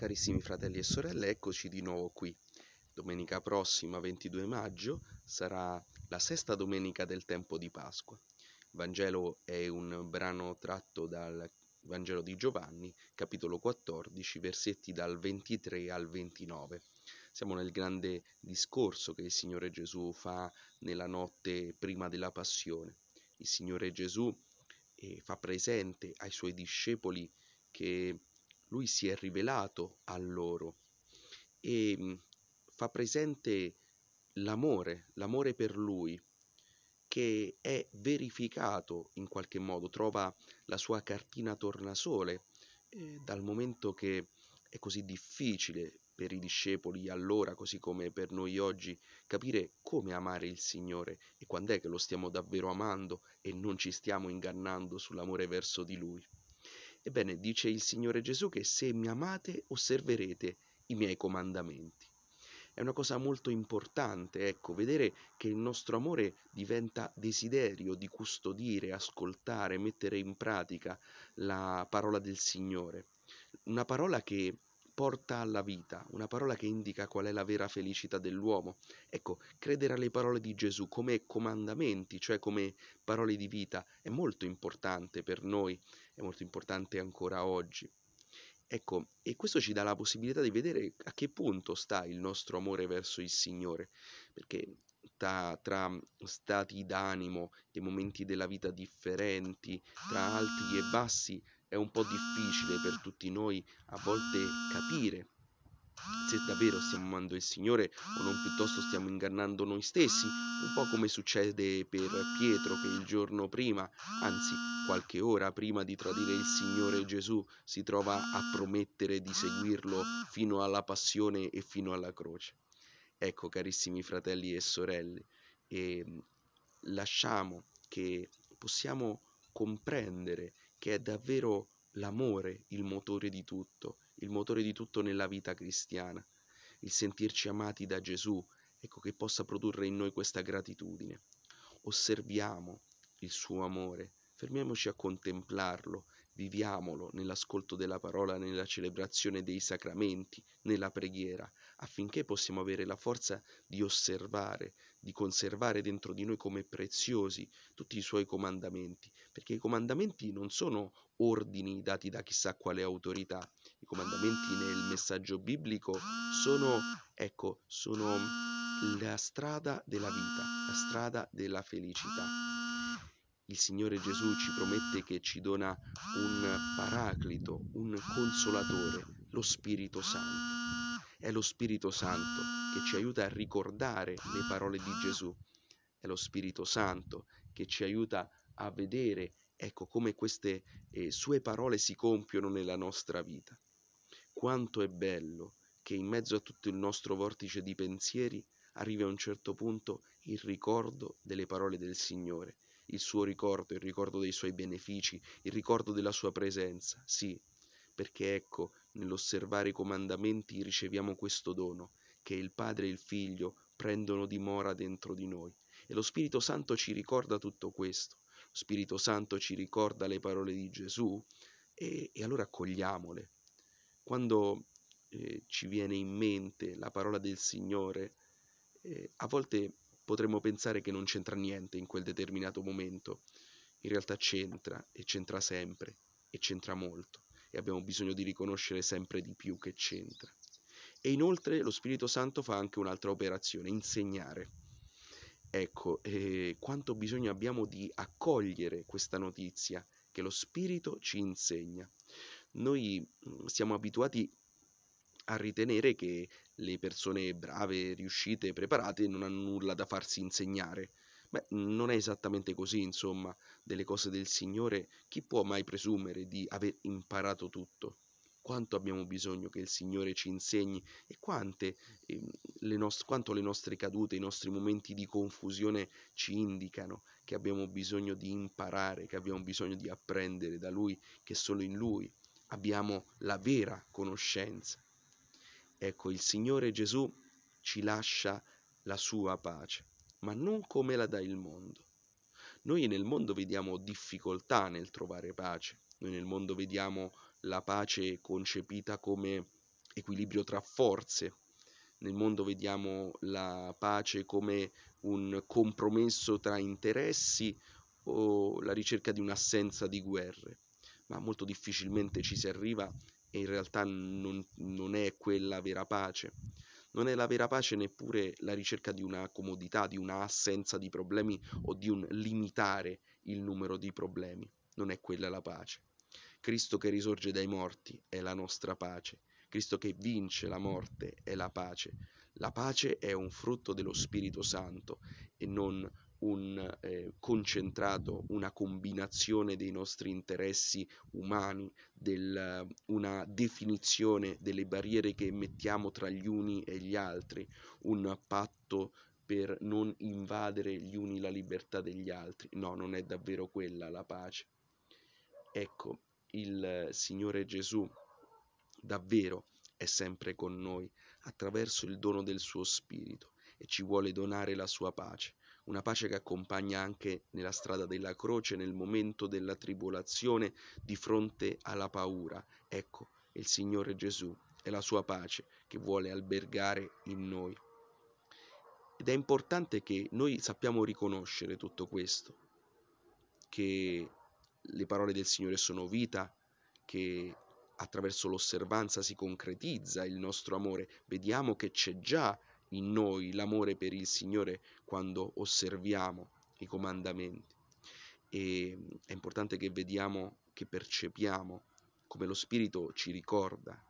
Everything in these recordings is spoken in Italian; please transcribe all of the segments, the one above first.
Carissimi fratelli e sorelle, eccoci di nuovo qui. Domenica prossima, 22 maggio, sarà la sesta domenica del tempo di Pasqua. Il Vangelo è un brano tratto dal Vangelo di Giovanni, capitolo 14, versetti dal 23 al 29. Siamo nel grande discorso che il Signore Gesù fa nella notte prima della passione. Il Signore Gesù eh, fa presente ai suoi discepoli che lui si è rivelato a loro e mhmm, fa presente l'amore, l'amore per lui, che è verificato in qualche modo, trova la sua cartina tornasole eh, dal momento che è così difficile per i discepoli allora, così come per noi oggi, capire come amare il Signore e quando è che lo stiamo davvero amando e non ci stiamo ingannando sull'amore verso di Lui. Ebbene, dice il Signore Gesù che se mi amate osserverete i miei comandamenti. È una cosa molto importante, ecco, vedere che il nostro amore diventa desiderio di custodire, ascoltare, mettere in pratica la parola del Signore. Una parola che porta alla vita, una parola che indica qual è la vera felicità dell'uomo. Ecco, credere alle parole di Gesù come comandamenti, cioè come parole di vita, è molto importante per noi, è molto importante ancora oggi. Ecco, e questo ci dà la possibilità di vedere a che punto sta il nostro amore verso il Signore, perché tra, tra stati d'animo e momenti della vita differenti, tra alti e bassi, è un po' difficile per tutti noi a volte capire se davvero stiamo amando il Signore o non piuttosto stiamo ingannando noi stessi, un po' come succede per Pietro che il giorno prima, anzi qualche ora prima di tradire il Signore Gesù, si trova a promettere di seguirlo fino alla passione e fino alla croce. Ecco carissimi fratelli e sorelle, e ehm, lasciamo che possiamo comprendere che è davvero l'amore il motore di tutto, il motore di tutto nella vita cristiana, il sentirci amati da Gesù, ecco che possa produrre in noi questa gratitudine. Osserviamo il suo amore, fermiamoci a contemplarlo, Viviamolo nell'ascolto della parola, nella celebrazione dei sacramenti, nella preghiera, affinché possiamo avere la forza di osservare, di conservare dentro di noi come preziosi tutti i suoi comandamenti, perché i comandamenti non sono ordini dati da chissà quale autorità, i comandamenti nel messaggio biblico sono, ecco, sono la strada della vita, la strada della felicità il Signore Gesù ci promette che ci dona un paraclito, un consolatore, lo Spirito Santo. È lo Spirito Santo che ci aiuta a ricordare le parole di Gesù. È lo Spirito Santo che ci aiuta a vedere, ecco, come queste eh, sue parole si compiono nella nostra vita. Quanto è bello che in mezzo a tutto il nostro vortice di pensieri arrivi a un certo punto il ricordo delle parole del Signore il suo ricordo, il ricordo dei suoi benefici, il ricordo della sua presenza, sì, perché ecco, nell'osservare i comandamenti riceviamo questo dono, che il Padre e il Figlio prendono dimora dentro di noi. E lo Spirito Santo ci ricorda tutto questo. Lo Spirito Santo ci ricorda le parole di Gesù e, e allora accogliamole. Quando eh, ci viene in mente la parola del Signore, eh, a volte potremmo pensare che non c'entra niente in quel determinato momento. In realtà c'entra e c'entra sempre e c'entra molto e abbiamo bisogno di riconoscere sempre di più che c'entra. E inoltre lo Spirito Santo fa anche un'altra operazione, insegnare. Ecco, eh, quanto bisogno abbiamo di accogliere questa notizia che lo Spirito ci insegna. Noi mm, siamo abituati a ritenere che le persone brave, riuscite, preparate non hanno nulla da farsi insegnare. Beh, non è esattamente così, insomma, delle cose del Signore chi può mai presumere di aver imparato tutto? Quanto abbiamo bisogno che il Signore ci insegni e quante, eh, le nost- quanto le nostre cadute, i nostri momenti di confusione ci indicano che abbiamo bisogno di imparare, che abbiamo bisogno di apprendere da Lui, che solo in Lui abbiamo la vera conoscenza. Ecco, il Signore Gesù ci lascia la sua pace, ma non come la dà il mondo. Noi nel mondo vediamo difficoltà nel trovare pace, noi nel mondo vediamo la pace concepita come equilibrio tra forze, nel mondo vediamo la pace come un compromesso tra interessi o la ricerca di un'assenza di guerre, ma molto difficilmente ci si arriva e in realtà non, non è quella vera pace. Non è la vera pace neppure la ricerca di una comodità, di un'assenza di problemi o di un limitare il numero di problemi. Non è quella la pace. Cristo che risorge dai morti è la nostra pace. Cristo che vince la morte è la pace. La pace è un frutto dello Spirito Santo e non un eh, concentrato, una combinazione dei nostri interessi umani, del, una definizione delle barriere che mettiamo tra gli uni e gli altri, un patto per non invadere gli uni la libertà degli altri. No, non è davvero quella la pace. Ecco, il Signore Gesù davvero è sempre con noi attraverso il dono del suo Spirito e ci vuole donare la sua pace una pace che accompagna anche nella strada della croce, nel momento della tribolazione, di fronte alla paura. Ecco, il Signore Gesù è la sua pace che vuole albergare in noi. Ed è importante che noi sappiamo riconoscere tutto questo, che le parole del Signore sono vita, che attraverso l'osservanza si concretizza il nostro amore, vediamo che c'è già in noi l'amore per il Signore quando osserviamo i comandamenti. E mm, è importante che vediamo, che percepiamo come lo Spirito ci ricorda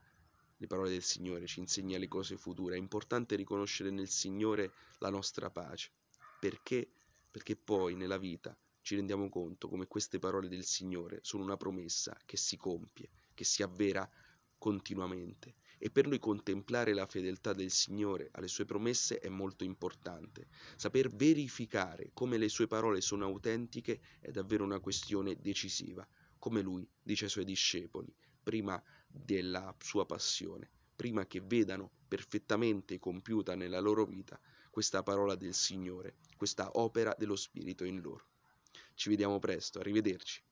le parole del Signore, ci insegna le cose future. È importante riconoscere nel Signore la nostra pace. Perché? Perché poi nella vita ci rendiamo conto come queste parole del Signore sono una promessa che si compie, che si avvera continuamente e per lui contemplare la fedeltà del Signore alle sue promesse è molto importante. Saper verificare come le sue parole sono autentiche è davvero una questione decisiva, come lui dice ai suoi discepoli, prima della sua passione, prima che vedano perfettamente compiuta nella loro vita questa parola del Signore, questa opera dello Spirito in loro. Ci vediamo presto, arrivederci.